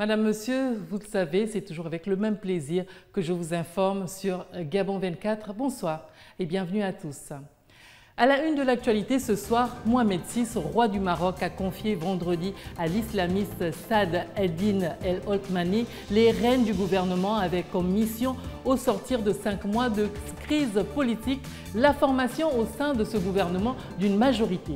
Madame, Monsieur, vous le savez, c'est toujours avec le même plaisir que je vous informe sur Gabon 24. Bonsoir et bienvenue à tous. À la une de l'actualité ce soir, Mohamed VI, roi du Maroc, a confié vendredi à l'islamiste Saad Eddin El Oltmani les rênes du gouvernement avec comme mission, au sortir de cinq mois de crise politique, la formation au sein de ce gouvernement d'une majorité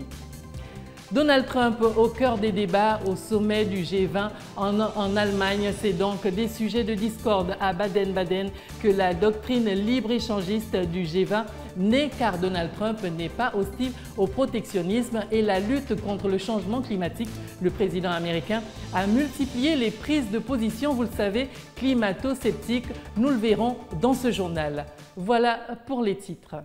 Donald Trump au cœur des débats au sommet du G20 en, Allemagne. C'est donc des sujets de discorde à Baden-Baden que la doctrine libre-échangiste du G20 n'est car Donald Trump n'est pas hostile au protectionnisme et la lutte contre le changement climatique. Le président américain a multiplié les prises de position, vous le savez, climato-sceptiques. Nous le verrons dans ce journal. Voilà pour les titres.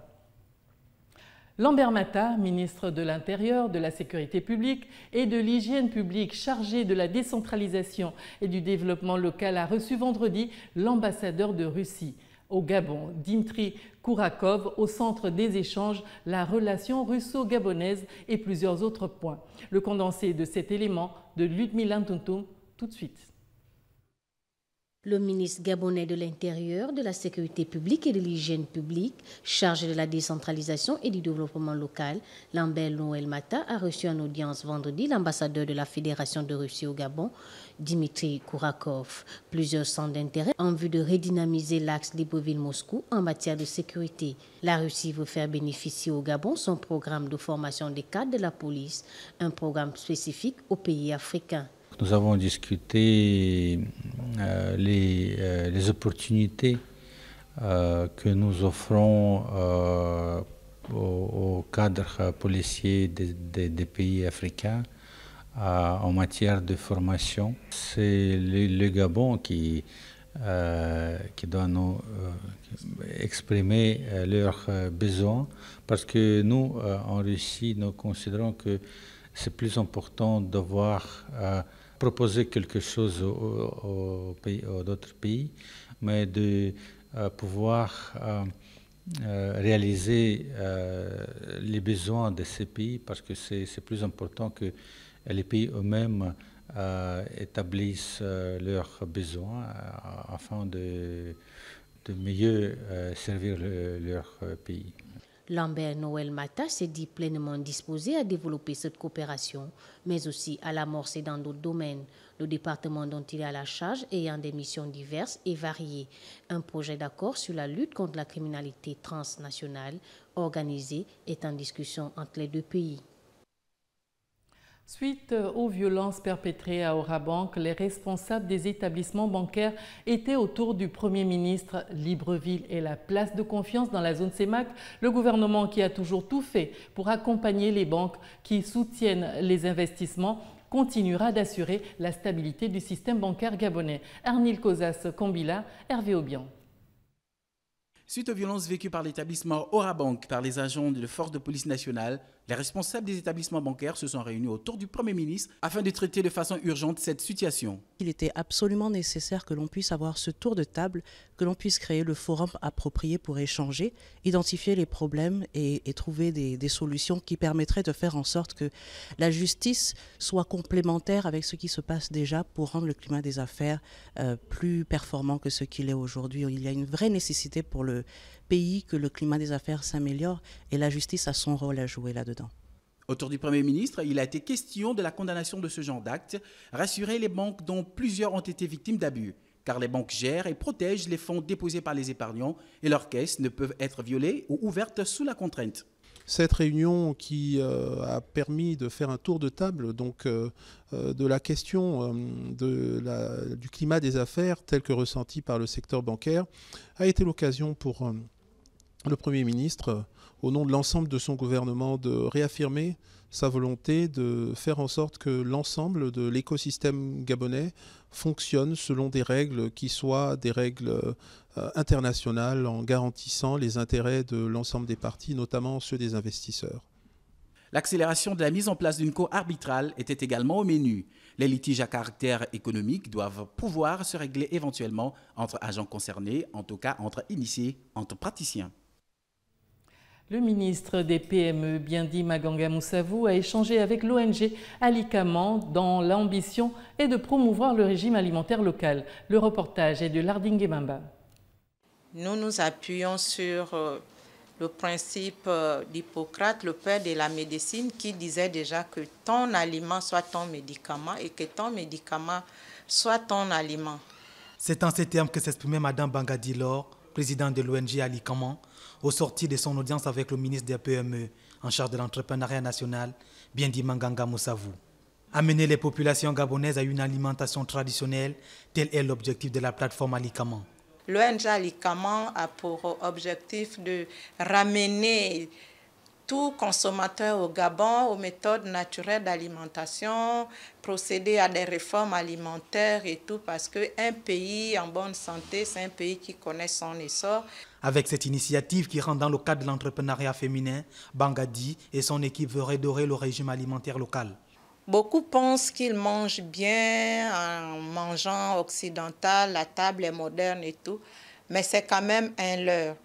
Lambert Matta, ministre de l'Intérieur, de la Sécurité publique et de l'Hygiène publique chargé de la décentralisation et du développement local, a reçu vendredi l'ambassadeur de Russie au Gabon, Dimitri Kourakov, au centre des échanges, la relation russo-gabonaise et plusieurs autres points. Le condensé de cet élément de Ludmila Ntuntum tout de suite. Le ministre gabonais de l'Intérieur, de la Sécurité publique et de l'Hygiène publique, chargé de la décentralisation et du développement local, Lambert Noël Mata, a reçu en audience vendredi l'ambassadeur de la Fédération de Russie au Gabon, Dimitri Kourakov. Plusieurs centres d'intérêt en vue de redynamiser l'axe Libreville-Moscou en matière de sécurité. La Russie veut faire bénéficier au Gabon son programme de formation des cadres de la police, un programme spécifique aux pays africains nous avons discuté euh, euh, les, opportunités euh, que nous offrons aux, cadres policiers des, pays africains en matière de formation. C'est le, Gabon qui, qui doit nous exprimer leurs besoins parce que nous, en Russie, nous considérons que c'est plus important d'avoir proposer quelque chose aux, autres pays, mais de euh, pouvoir euh, euh, réaliser les besoins de ces pays, parce que c'est plus important que les pays eux-mêmes établissent leurs besoins afin de, mieux servir leur pays. Lambert Noël Mata s'est dit pleinement disposé à développer cette coopération, mais aussi à l'amorcer dans d'autres domaines, le département dont il est à la charge ayant des missions diverses et variées. Un projet d'accord sur la lutte contre la criminalité transnationale organisée est en discussion entre les deux pays. Suite aux violences perpétrées à Orabank, les responsables des établissements bancaires étaient autour du Premier ministre. Libreville et la place de confiance dans la zone CEMAC, le gouvernement qui a toujours tout fait pour accompagner les banques qui soutiennent les investissements continuera d'assurer la stabilité du système bancaire gabonais. Arnil Kozas, Combila, Hervé Obian. Suite aux violences vécues par l'établissement Orabank par les agents de la force de police nationale, les responsables des établissements bancaires se sont réunis autour du Premier ministre afin de traiter de façon urgente cette situation. Il était absolument nécessaire que l'on puisse avoir ce tour de table, que l'on puisse créer le forum approprié pour échanger, identifier les problèmes et, trouver des, solutions qui permettraient de faire en sorte que la justice soit complémentaire avec ce qui se passe déjà pour rendre le climat des affaires euh, plus performant que ce qu'il est aujourd'hui. Il y a une vraie nécessité pour le, pays que le climat des affaires s'améliore et la justice a son rôle à jouer là-dedans. Autour du Premier ministre, il a été question de la condamnation de ce genre d'actes, rassurer les banques dont plusieurs ont été victimes d'abus, car les banques gèrent et protègent les fonds déposés par les épargnants et leurs caisses ne peuvent être violées ou ouvertes sous la contrainte cette réunion qui euh, a permis de faire un tour de table donc euh, euh, de la question du climat des affaires tel que ressenti par le secteur bancaire a été l'occasion pour le Premier ministre, euh, au nom de l'ensemble de son gouvernement, de réaffirmer sa volonté de faire en sorte que l'ensemble de l'écosystème gabonais fonctionne selon des règles qui soient des règles euh, internationales en garantissant les intérêts de l'ensemble des parties, notamment ceux des investisseurs. L'accélération de la mise en place d'une cour arbitrale était également au menu. Les litiges à caractère économique doivent pouvoir se régler éventuellement entre agents concernés, en tout cas entre initiés, entre praticiens. Le ministre des PME, bien dit Maganga Moussavou, a échangé avec l'ONG Alicaman dans l'ambition est de promouvoir le régime alimentaire local. Le reportage est de Larding Mamba. Nous nous appuyons sur euh, le principe euh, d'Hippocrate, le père de la médecine, qui disait déjà que ton aliment soit ton médicament et que ton médicament soit ton aliment. C'est en ces termes que s'exprimait Madame Bangadilor, présidente de l'ONG Alicaman au sorti de son audience avec le ministre des PME en charge de l'entrepreneuriat national, bien dit Manganga Moussavou. Amener les populations gabonaises à une alimentation traditionnelle, tel est l'objectif de la plateforme Alicaman. L'ONG Alicaman a pour objectif de ramener tout consommateur au Gabon aux méthodes naturelles d'alimentation, procéder à des réformes alimentaires et tout, parce qu'un pays en bonne santé, c'est un pays qui connaît son essor. Avec cette initiative qui rentre dans le cadre de l'entrepreneuriat féminin, Bangadi et son équipe veulent redorer le régime alimentaire local. Beaucoup pensent qu'ils mangent bien en mangeant occidental, la table est moderne et tout, mais c'est quand même un leurre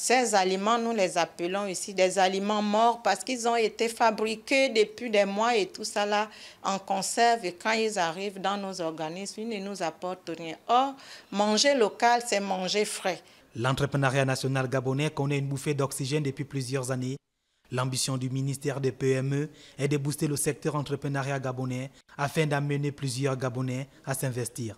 ces aliments, nous les appelons ici des aliments morts parce qu'ils ont été fabriqués depuis des mois et tout ça là en conserve. Et quand ils arrivent dans nos organismes, ils ne nous apportent rien. Or, manger local, c'est manger frais. L'entrepreneuriat national gabonais connaît une bouffée d'oxygène depuis plusieurs années. L'ambition du ministère des PME est de booster le secteur entrepreneuriat gabonais afin d'amener plusieurs Gabonais à s'investir.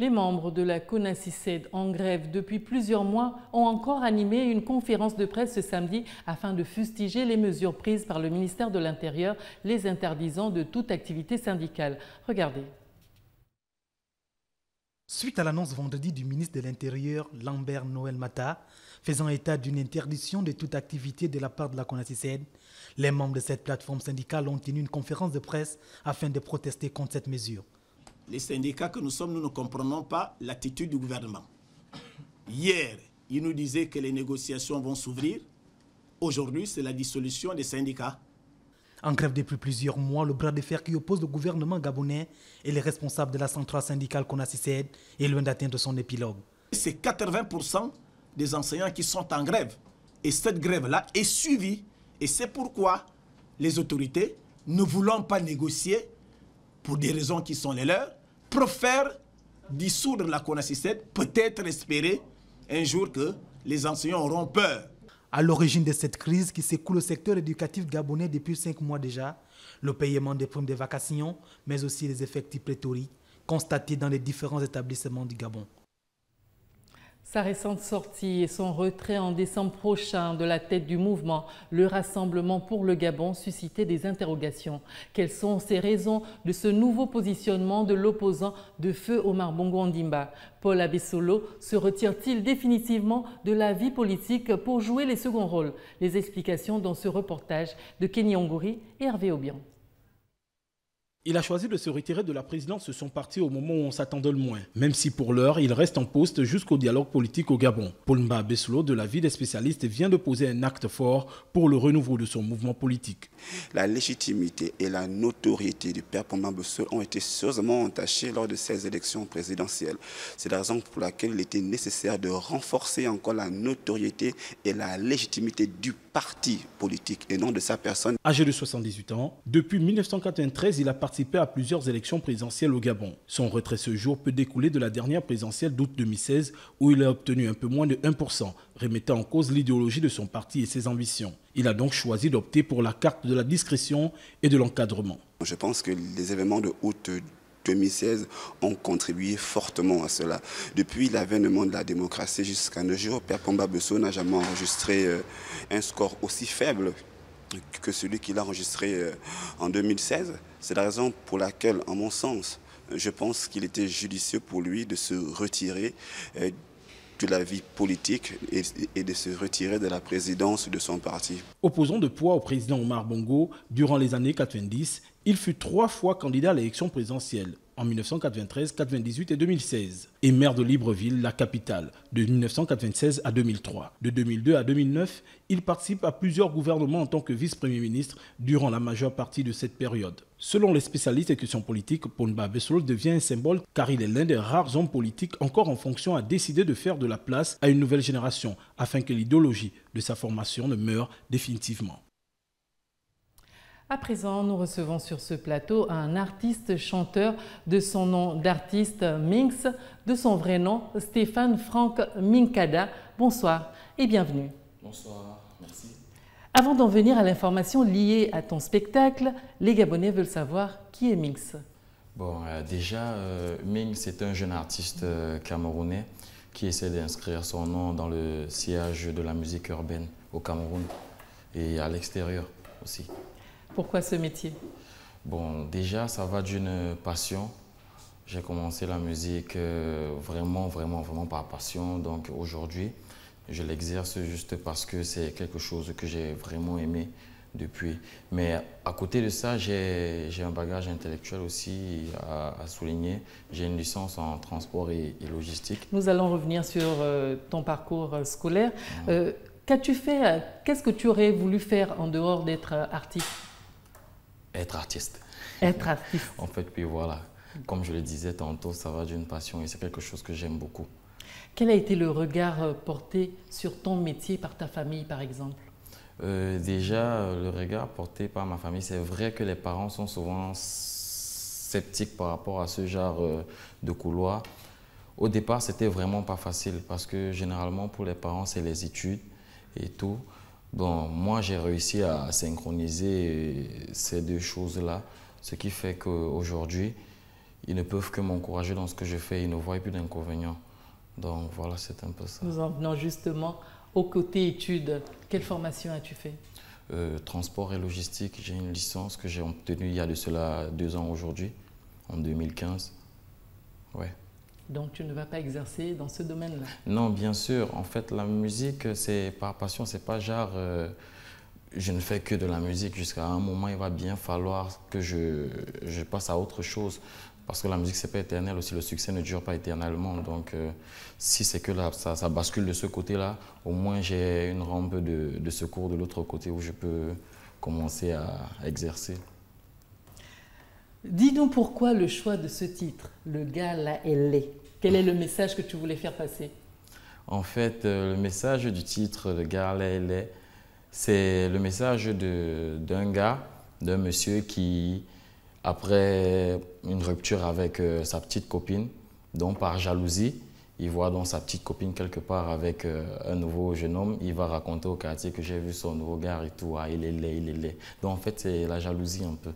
Les membres de la CONACICED en grève depuis plusieurs mois ont encore animé une conférence de presse ce samedi afin de fustiger les mesures prises par le ministère de l'Intérieur les interdisant de toute activité syndicale. Regardez. Suite à l'annonce vendredi du ministre de l'Intérieur, Lambert Noël Mata, faisant état d'une interdiction de toute activité de la part de la CONACICED, les membres de cette plateforme syndicale ont tenu une conférence de presse afin de protester contre cette mesure les syndicats que nous sommes, nous ne comprenons pas l'attitude du gouvernement. Hier, il nous disait que les négociations vont s'ouvrir. Aujourd'hui, c'est la dissolution des syndicats. En grève depuis plusieurs mois, le bras de fer qui oppose le gouvernement gabonais et les responsables de la centrale syndicale qu'on assiste est loin d'atteindre son épilogue. C'est 80% des enseignants qui sont en grève. Et cette grève-là est suivie. Et c'est pourquoi les autorités, ne voulant pas négocier, pour des raisons qui sont les leurs, préfèrent dissoudre la connaissance, peut-être espérer un jour que les enseignants auront peur. À l'origine de cette crise qui s'écoule au secteur éducatif gabonais depuis cinq mois déjà, le paiement des primes de vacations, mais aussi les effectifs pléthoriques constatés dans les différents établissements du Gabon. Sa récente sortie et son retrait en décembre prochain de la tête du mouvement, le Rassemblement pour le Gabon, suscitaient des interrogations. Quelles sont ces raisons de ce nouveau positionnement de l'opposant de feu Omar Bongo Ondimba Paul Abessolo se retire-t-il définitivement de la vie politique pour jouer les seconds rôles Les explications dans ce reportage de Kenny Ongouri et Hervé Obian. Il a choisi de se retirer de la présidence de son parti au moment où on s'attendait le moins, même si pour l'heure, il reste en poste jusqu'au dialogue politique au Gabon. Paul Mbabesolo de la ville des spécialistes, vient de poser un acte fort pour le renouveau de son mouvement politique. La légitimité et la notoriété du père Paul Mbabesolo ont été sérieusement entachées lors de ces élections présidentielles. C'est la raison pour laquelle il était nécessaire de renforcer encore la notoriété et la légitimité du parti politique et non de sa personne. Âgé de 78 ans, depuis 1993, il a participé participé à plusieurs élections présidentielles au Gabon. Son retrait ce jour peut découler de la dernière présidentielle d'août 2016 où il a obtenu un peu moins de 1%, remettant en cause l'idéologie de son parti et ses ambitions. Il a donc choisi d'opter pour la carte de la discrétion et de l'encadrement. Je pense que les événements de août 2016 ont contribué fortement à cela. Depuis l'avènement de la démocratie jusqu'à nos jours, Père Pomba Besson n'a jamais enregistré euh, un score aussi faible que celui qu'il a enregistré euh, en 2016. C'est la raison pour laquelle, en mon sens, je pense qu'il était judicieux pour lui de se retirer euh, de la vie politique et, de se retirer de la présidence de son parti. Opposant de poids au président Omar Bongo, durant les années 90, il fut trois fois candidat à l'élection présidentielle en 1993, 98 et 2016, et maire de Libreville, la capitale, de 1996 à 2003. De 2002 à 2009, il participe à plusieurs gouvernements en tant que vice-premier ministre durant la majeure partie de cette période. Selon les spécialistes et questions politiques, Ponba Besolo devient un symbole car il est l'un des rares hommes politiques encore en fonction à décider de faire de la place à une nouvelle génération afin que l'idéologie de sa formation ne meure définitivement. À présent, nous recevons sur ce plateau un artiste chanteur de son nom d'artiste Minx, de son vrai nom Stéphane Franck Minkada. Bonsoir et bienvenue. Bonsoir, merci. Avant d'en venir à l'information liée à ton spectacle, les Gabonais veulent savoir qui est Minx. Bon, euh, déjà, euh, Minx est un jeune artiste euh, camerounais qui essaie d'inscrire son nom dans le siège de la musique urbaine au Cameroun et à l'extérieur aussi. Pourquoi ce métier Bon, déjà, ça va d'une passion. J'ai commencé la musique euh, vraiment, vraiment, vraiment par passion. Donc aujourd'hui, je l'exerce juste parce que c'est quelque chose que j'ai vraiment aimé depuis. Mais à côté de ça, j'ai un bagage intellectuel aussi à, souligner. J'ai une licence en transport et, logistique. Nous allons revenir sur euh, ton parcours euh, scolaire. Mmh. Qu'as-tu fait Qu'est-ce que tu aurais voulu faire en dehors d'être artiste être artiste. Être artiste. en fait, puis voilà. Comme je le disais tantôt, ça va d'une passion et c'est quelque chose que j'aime beaucoup. Quel a été le regard euh, porté sur ton métier par ta famille, par exemple euh, Déjà, euh, le regard porté par ma famille, c'est vrai que les parents sont souvent sceptiques par rapport à ce genre de couloir. Au départ, c'était vraiment pas facile parce que généralement, pour les parents, c'est les études et tout. Bon, moi, j'ai réussi à synchroniser ces deux choses-là, ce qui fait qu'aujourd'hui, ils ne peuvent que m'encourager dans ce que je fais. Ils ne voient plus d'inconvénients. Donc voilà, c'est un peu ça. Nous en venons justement au côté études. Quelle formation as-tu fait euh, Transport et logistique. J'ai une licence que j'ai obtenue il y a de cela deux ans aujourd'hui, en 2015. Ouais. Donc tu ne vas pas exercer dans ce domaine-là Non, bien sûr. En fait, la musique, c'est par passion, c'est pas genre euh, je ne fais que de la musique. Jusqu'à un moment, il va bien falloir que je, passe à autre chose. Parce que la musique, c'est pas éternel aussi. Le succès ne dure pas éternellement. Donc, euh, si c'est que ça, bascule de ce côté-là, au moins j'ai une rampe de, secours de l'autre côté où je peux commencer à exercer. Dis-nous pourquoi le choix de ce titre, Le gars elle est. Quel est le message que tu voulais faire passer En fait, euh, le message du titre, Le gars elle est, c'est le message d'un gars, d'un monsieur qui, après une rupture avec euh, sa petite copine, donc par jalousie, il voit dans sa petite copine quelque part avec euh, un nouveau jeune homme. Il va raconter au quartier que j'ai vu son nouveau gars et tout. Ah, il est laid, il est laid. Donc en fait, c'est la jalousie un peu.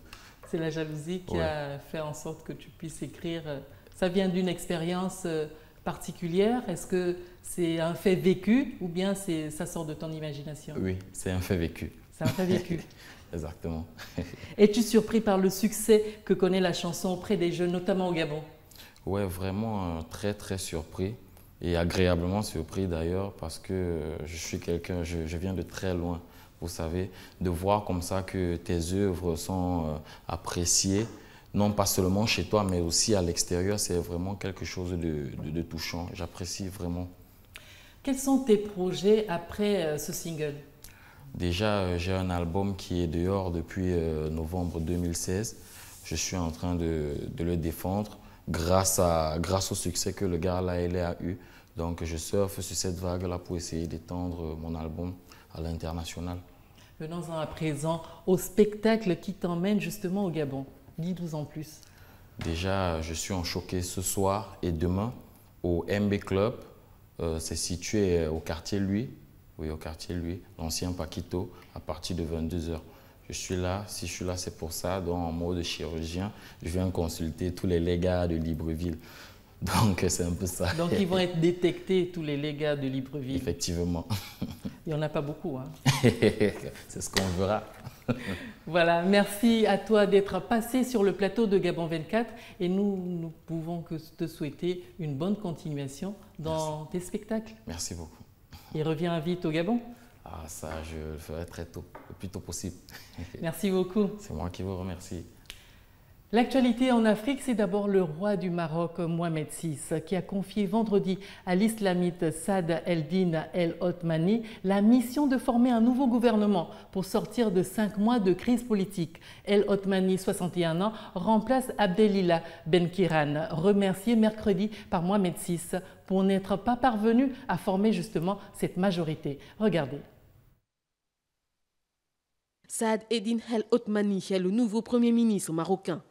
C'est la jalousie qui a fait en sorte que tu puisses écrire. Euh, ça vient d'une expérience euh, particulière Est-ce que c'est un fait vécu ou bien ça sort de ton imagination Oui, c'est un fait vécu. C'est un fait vécu. Exactement. Es-tu surpris par le succès que connaît la chanson auprès des jeunes, notamment au Gabon Oui, vraiment euh, très très surpris et agréablement surpris d'ailleurs parce que je suis quelqu'un, je, viens de très loin vous savez, de voir comme ça que tes œuvres sont euh, appréciées, non pas seulement chez toi, mais aussi à l'extérieur, c'est vraiment quelque chose de, touchant. J'apprécie vraiment. Quels sont tes projets après euh, ce single Déjà, euh, j'ai un album qui est dehors depuis novembre 2016. Je suis en train de, le défendre grâce, à, grâce au succès que le gars l'a a eu. Donc, je surfe sur cette vague-là pour essayer d'étendre mon album à l'international. Venons-en à présent au spectacle qui t'emmène justement au Gabon. Dis-nous en plus. Déjà, je suis en choqué ce soir et demain au MB Club. Euh, c'est situé au quartier Lui, oui, au quartier Lui, l'ancien Paquito, à partir de 22h. Je suis là, si je suis là, c'est pour ça. Donc, en mode chirurgien, je viens consulter tous les gars de Libreville. Donc, c'est un peu ça. Donc, ils vont être détectés, tous les légats de Libreville. Effectivement. Il n'y en a pas beaucoup. Hein. c'est ce qu'on verra. voilà, merci à toi d'être passé sur le plateau de Gabon 24 et nous ne pouvons que te souhaiter une bonne continuation dans tes spectacles. Merci beaucoup. Et reviens vite au Gabon. Ah ça, je le ferai très tôt, le plus tôt possible. Merci beaucoup. C'est moi qui vous remercie. L'actualité en Afrique, c'est d'abord le roi du Maroc, Mohamed VI, qui a confié vendredi à l'islamite Saad el-Din el-Othmani la mission de former un nouveau gouvernement pour sortir de cinq mois de crise politique. El-Othmani, 61 ans, remplace Abdelila Benkiran, remercié mercredi par Mohamed VI pour n'être pas parvenu à former justement cette majorité. Regardez. Saad Eddin El Othmani est le nouveau Premier ministre marocain.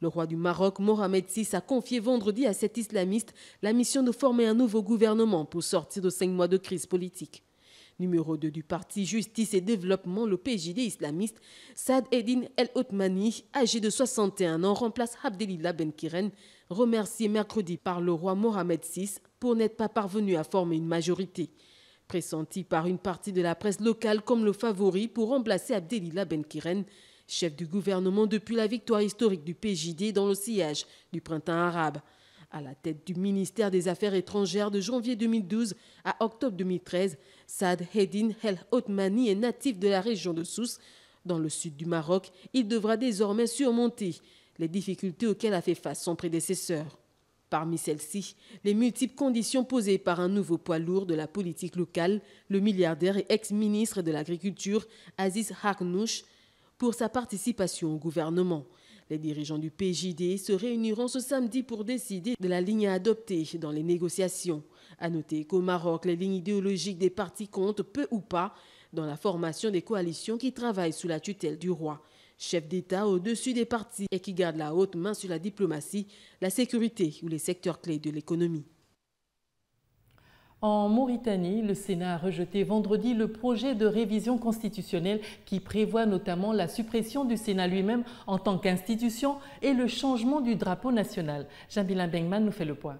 Le roi du Maroc, Mohamed VI, a confié vendredi à cet islamiste la mission de former un nouveau gouvernement pour sortir de cinq mois de crise politique. Numéro 2 du parti Justice et Développement, le PJD islamiste, Saad Eddin El Othmani, âgé de 61 ans, remplace Abdelillah Benkiren, remercié mercredi par le roi Mohamed VI pour n'être pas parvenu à former une majorité. Pressenti par une partie de la presse locale comme le favori pour remplacer Abdelillah Benkiren, chef du gouvernement depuis la victoire historique du PJD dans le sillage du printemps arabe. À la tête du ministère des Affaires étrangères de janvier 2012 à octobre 2013, Saad Hedin El Othmani est natif de la région de Sousse. Dans le sud du Maroc, il devra désormais surmonter les difficultés auxquelles a fait face son prédécesseur. Parmi celles-ci, les multiples conditions posées par un nouveau poids lourd de la politique locale, le milliardaire et ex-ministre de l'Agriculture Aziz Harknouche pour sa participation au gouvernement. Les dirigeants du PJD se réuniront ce samedi pour décider de la ligne à adopter dans les négociations. À noter qu'au Maroc, les lignes idéologiques des partis comptent peu ou pas dans la formation des coalitions qui travaillent sous la tutelle du roi. Chef d'État au-dessus des partis et qui garde la haute main sur la diplomatie, la sécurité ou les secteurs clés de l'économie. En Mauritanie, le Sénat a rejeté vendredi le projet de révision constitutionnelle qui prévoit notamment la suppression du Sénat lui-même en tant qu'institution et le changement du drapeau national. Jamila Bengman nous fait le point.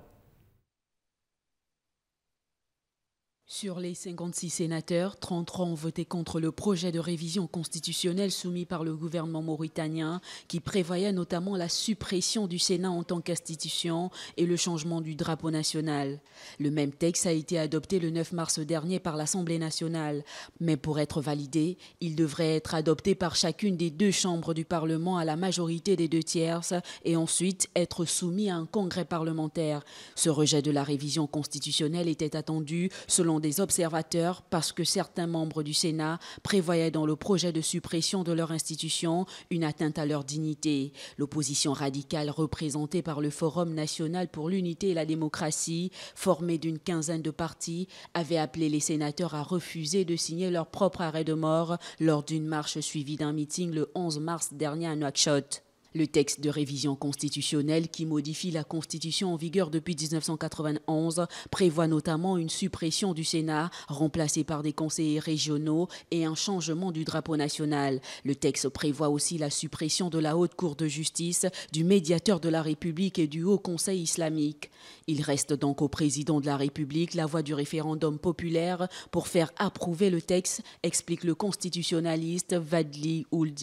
Sur les 56 sénateurs, 33 ont voté contre le projet de révision constitutionnelle soumis par le gouvernement mauritanien, qui prévoyait notamment la suppression du Sénat en tant qu'institution et le changement du drapeau national. Le même texte a été adopté le 9 mars dernier par l'Assemblée nationale, mais pour être validé, il devrait être adopté par chacune des deux chambres du Parlement à la majorité des deux tiers et ensuite être soumis à un congrès parlementaire. Ce rejet de la révision constitutionnelle était attendu selon des observateurs parce que certains membres du Sénat prévoyaient dans le projet de suppression de leur institution une atteinte à leur dignité. L'opposition radicale représentée par le Forum national pour l'unité et la démocratie, formée d'une quinzaine de partis, avait appelé les sénateurs à refuser de signer leur propre arrêt de mort lors d'une marche suivie d'un meeting le 11 mars dernier à Nouakchott. Le texte de révision constitutionnelle qui modifie la constitution en vigueur depuis 1991 prévoit notamment une suppression du Sénat remplacé par des conseillers régionaux et un changement du drapeau national. Le texte prévoit aussi la suppression de la Haute Cour de justice, du médiateur de la République et du Haut Conseil islamique. Il reste donc au président de la République la voie du référendum populaire pour faire approuver le texte, explique le constitutionnaliste Vadli Ould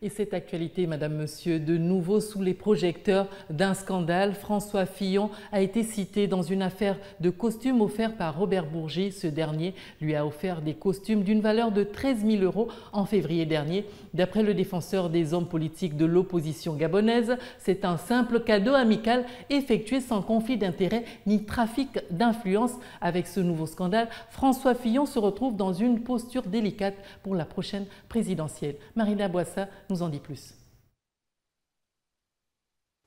et cette actualité, Madame, Monsieur, de nouveau sous les projecteurs d'un scandale, François Fillon a été cité dans une affaire de costumes offerts par Robert Bourget. Ce dernier lui a offert des costumes d'une valeur de 13 000 euros en février dernier. D'après le défenseur des hommes politiques de l'opposition gabonaise, c'est un simple cadeau amical effectué sans conflit d'intérêt ni trafic d'influence. Avec ce nouveau scandale, François Fillon se retrouve dans une posture délicate pour la prochaine présidentielle. Marina Boissa, nous en dit plus.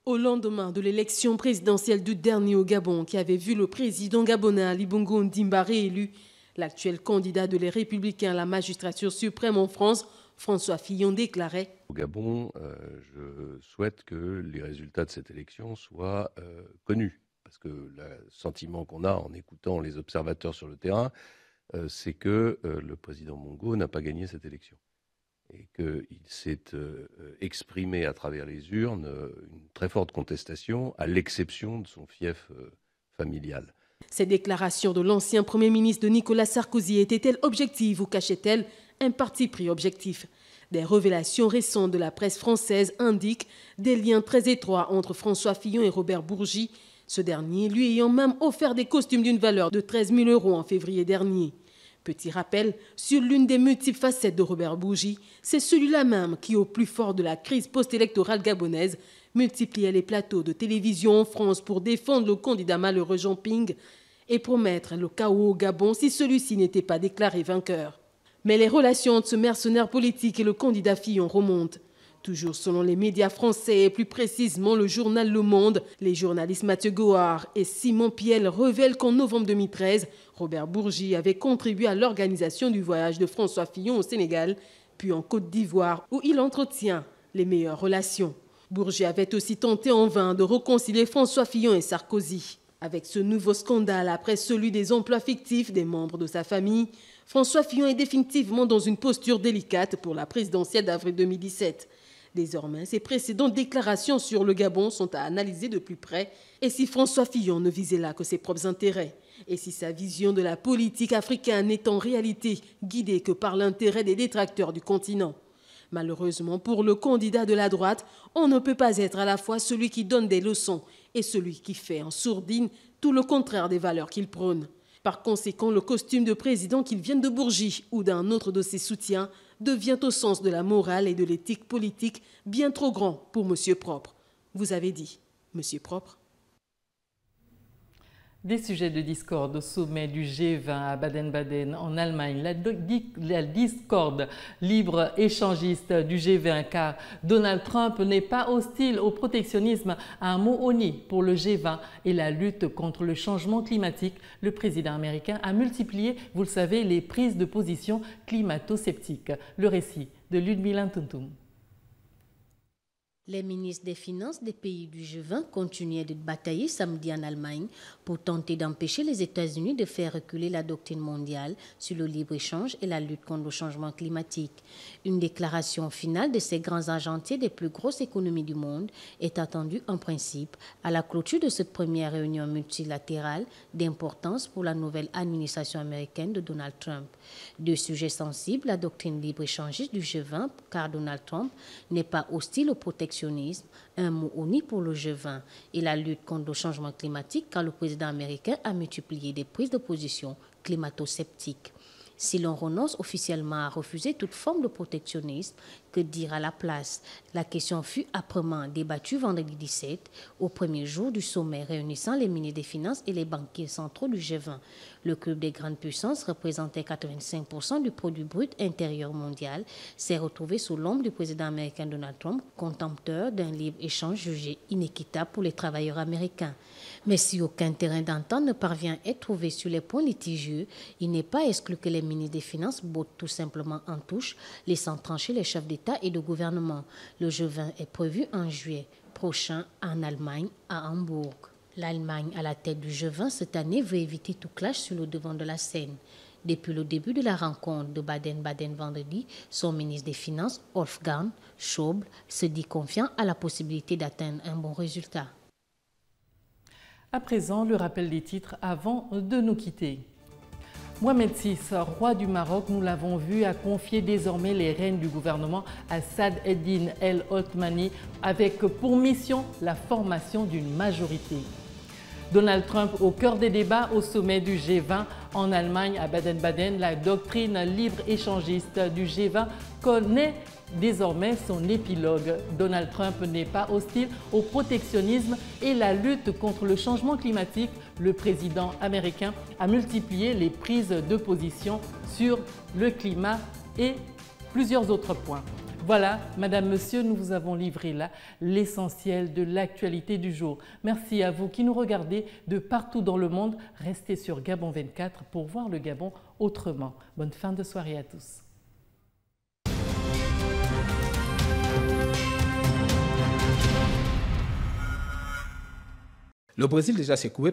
Au lendemain de l'élection présidentielle du dernier au Gabon, qui avait vu le président gabonais Ali Bongo Ndimba l'actuel candidat de les Républicains à la magistrature suprême en France, François Fillon, déclarait Au Gabon, euh, je souhaite que les résultats de cette élection soient euh, connus. Parce que le sentiment qu'on a en écoutant les observateurs sur le terrain, euh, c'est que le président Mongo n'a pas gagné cette élection et qu'il s'est euh, exprimé à travers les urnes euh, une très forte contestation, à l'exception de son fief euh, familial. Ces déclarations de l'ancien Premier ministre de Nicolas Sarkozy étaient-elles objectives ou cachaient-elles un parti pris objectif Des révélations récentes de la presse française indiquent des liens très étroits entre François Fillon et Robert Bourgi, ce dernier lui ayant même offert des costumes d'une valeur de 13 000 euros en février dernier. Petit rappel sur l'une des multiples facettes de Robert Bougie, c'est celui-là même qui, au plus fort de la crise post-électorale gabonaise, multipliait les plateaux de télévision en France pour défendre le candidat malheureux Jean Ping et promettre le chaos au Gabon si celui-ci n'était pas déclaré vainqueur. Mais les relations entre ce mercenaire politique et le candidat Fillon remontent. Toujours selon les médias français et plus précisément le journal Le Monde, les journalistes Mathieu Goard et Simon Piel révèlent qu'en novembre 2013, Robert Bourgi avait contribué à l'organisation du voyage de François Fillon au Sénégal, puis en Côte d'Ivoire, où il entretient les meilleures relations. Bourgi avait aussi tenté en vain de réconcilier François Fillon et Sarkozy. Avec ce nouveau scandale après celui des emplois fictifs des membres de sa famille, François Fillon est définitivement dans une posture délicate pour la présidentielle d'avril 2017. Désormais, ses précédentes déclarations sur le Gabon sont à analyser de plus près. Et si François Fillon ne visait là que ses propres intérêts Et si sa vision de la politique africaine n'est en réalité guidée que par l'intérêt des détracteurs du continent Malheureusement, pour le candidat de la droite, on ne peut pas être à la fois celui qui donne des leçons et celui qui fait en sourdine tout le contraire des valeurs qu'il prône. Par conséquent, le costume de président qu'il vienne de Bourgie ou d'un autre de ses soutiens devient au sens de la morale et de l'éthique politique bien trop grand pour Monsieur Propre. Vous avez dit, Monsieur Propre des sujets de discorde au sommet du G20 à Baden-Baden en Allemagne. La, discorde libre échangiste du G20 car Donald Trump n'est pas hostile au protectionnisme, un mot honni pour le G20 et la lutte contre le changement climatique. Le président américain a multiplié, vous le savez, les prises de position climato-sceptiques. Le récit de Ludmila Tuntum. Les ministres des Finances des pays du G20 continuaient de batailler samedi en Allemagne pour tenter d'empêcher les États-Unis de faire reculer la doctrine mondiale sur le libre-échange et la lutte contre le changement climatique. Une déclaration finale de ces grands argentiers des plus grosses économies du monde est attendue en principe à la clôture de cette première réunion multilatérale d'importance pour la nouvelle administration américaine de Donald Trump. Deux sujets sensibles, la doctrine libre-échangiste du G20 car Donald Trump n'est pas hostile aux protections un mot uni pour le G20 et la lutte contre le changement climatique car le président américain a multiplié des prises de position climato-sceptiques. Si l'on renonce officiellement à refuser toute forme de protectionnisme, que dire à la place La question fut âprement débattue vendredi 17, au premier jour du sommet réunissant les ministres des Finances et les banquiers centraux du G20. Le club des grandes puissances représentait 85% du produit brut intérieur mondial, s'est retrouvé sous l'ombre du président américain Donald Trump, contempteur d'un libre-échange jugé inéquitable pour les travailleurs américains. Mais si aucun terrain d'entente ne parvient à être trouvé sur les points litigieux, il n'est pas exclu que les ministres des Finances bottent tout simplement en touche, laissant trancher les chefs d'État et de gouvernement. Le G20 est prévu en juillet prochain en Allemagne, à Hambourg. L'Allemagne à la tête du G20 cette année veut éviter tout clash sur le devant de la scène. Depuis le début de la rencontre de Baden-Baden vendredi, son ministre des Finances, Wolfgang Schauble, se dit confiant à la possibilité d'atteindre un bon résultat. À présent, le rappel des titres avant de nous quitter. Mohamed VI, roi du Maroc, nous l'avons vu, a confié désormais les rênes du gouvernement à Saad Eddin El Othmani avec pour mission la formation d'une majorité. Donald Trump au cœur des débats au sommet du G20 en Allemagne à Baden-Baden. La doctrine libre-échangiste du G20 connaît Désormais, son épilogue, Donald Trump n'est pas hostile au protectionnisme et la lutte contre le changement climatique. Le président américain a multiplié les prises de position sur le climat et plusieurs autres points. Voilà, Madame, Monsieur, nous vous avons livré là l'essentiel de l'actualité du jour. Merci à vous qui nous regardez de partout dans le monde. Restez sur Gabon 24 pour voir le Gabon autrement. Bonne fin de soirée à tous. Le Brésil déjà s'est coupé.